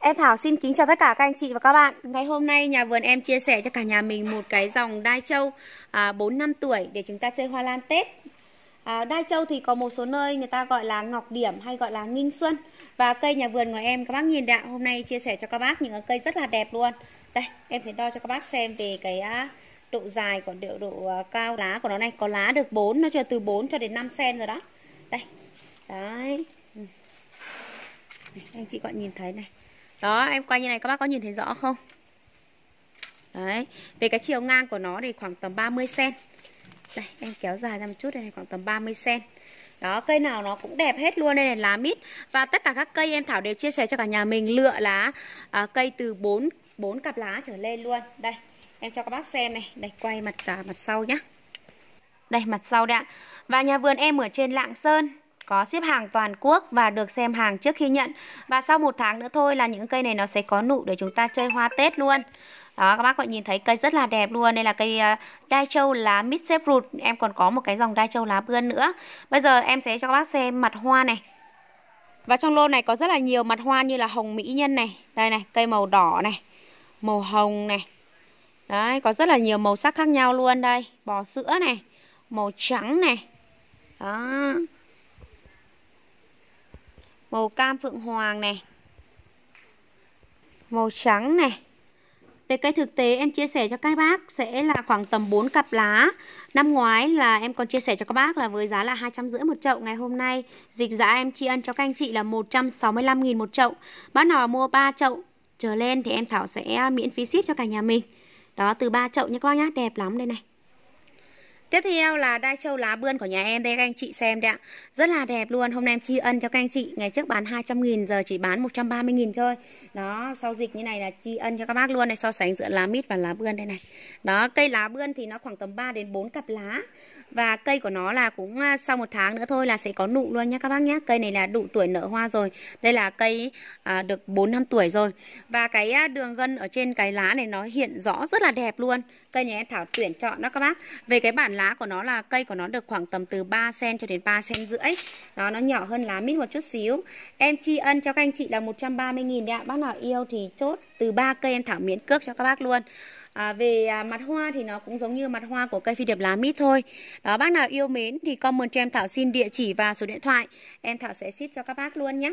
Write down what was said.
Em Thảo xin kính chào tất cả các anh chị và các bạn. Ngày hôm nay nhà vườn em chia sẻ cho cả nhà mình một cái dòng đai châu à, 4 năm tuổi để chúng ta chơi hoa lan Tết. À, đai châu thì có một số nơi người ta gọi là ngọc điểm hay gọi là nghinh xuân. Và cây nhà vườn của em các bác nhìn đạo hôm nay chia sẻ cho các bác những cây rất là đẹp luôn. Đây, em sẽ đo cho các bác xem về cái à, độ dài của độ độ à, cao lá của nó này, có lá được 4, nó chưa từ 4 cho đến 5 cm rồi đó. Đây. Đấy. Ừ. anh chị gọi nhìn thấy này đó em quay như này các bác có nhìn thấy rõ không đấy về cái chiều ngang của nó thì khoảng tầm 30 cm đây em kéo dài ra một chút đây này khoảng tầm 30 cm đó, cây nào nó cũng đẹp hết luôn đây này lá mít Và tất cả các cây em Thảo đều chia sẻ cho cả nhà mình lựa lá à, cây từ 4 bốn cặp lá trở lên luôn. Đây, em cho các bác xem này. Đây quay mặt cả à, mặt sau nhá. Đây mặt sau đây ạ. Và nhà vườn em ở trên Lạng Sơn, có xếp hàng toàn quốc và được xem hàng trước khi nhận. Và sau một tháng nữa thôi là những cây này nó sẽ có nụ để chúng ta chơi hoa Tết luôn. Đó các bác các bạn nhìn thấy cây rất là đẹp luôn Đây là cây uh, đai châu lá mít xếp rụt Em còn có một cái dòng đai châu lá bươn nữa Bây giờ em sẽ cho các bác xem mặt hoa này Và trong lô này có rất là nhiều mặt hoa như là hồng mỹ nhân này Đây này cây màu đỏ này Màu hồng này Đấy có rất là nhiều màu sắc khác nhau luôn đây Bò sữa này Màu trắng này Đó màu cam phượng hoàng này màu trắng này về cây thực tế em chia sẻ cho các bác sẽ là khoảng tầm 4 cặp lá. Năm ngoái là em còn chia sẻ cho các bác là với giá là hai trăm rưỡi một chậu. Ngày hôm nay dịch giá em tri ân cho các anh chị là 165.000 một chậu. Bác nào mua 3 chậu trở lên thì em Thảo sẽ miễn phí ship cho cả nhà mình. Đó từ 3 chậu nha các bác nhá, đẹp lắm đây này. Tiếp theo là đai châu lá bươn của nhà em đây các anh chị xem đấy ạ. Rất là đẹp luôn. Hôm nay em tri ân cho các anh chị. Ngày trước bán 200 000 giờ chỉ bán 130 000 thôi. Đó, sau dịch như này là tri ân cho các bác luôn này, so sánh giữa lá mít và lá bươn đây này. Đó, cây lá bươn thì nó khoảng tầm 3 đến 4 cặp lá. Và cây của nó là cũng à, sau một tháng nữa thôi là sẽ có nụ luôn nhé các bác nhé. Cây này là đủ tuổi nở hoa rồi. Đây là cây à, được 4 năm tuổi rồi. Và cái à, đường gân ở trên cái lá này nó hiện rõ rất là đẹp luôn. Cây nhà em Thảo tuyển chọn đó các bác. Về cái bản lá của nó là cây của nó được khoảng tầm từ 3 cm cho đến 3 cm rưỡi. Đó nó nhỏ hơn lá mít một chút xíu. Em tri ân cho các anh chị là 130 000 đấy ạ. Bác nào yêu thì chốt từ 3 cây em thảo miễn cước cho các bác luôn. À, về à, mặt hoa thì nó cũng giống như mặt hoa của cây phi điệp lá mít thôi. Đó bác nào yêu mến thì comment cho em Thảo xin địa chỉ và số điện thoại. Em Thảo sẽ ship cho các bác luôn nhé.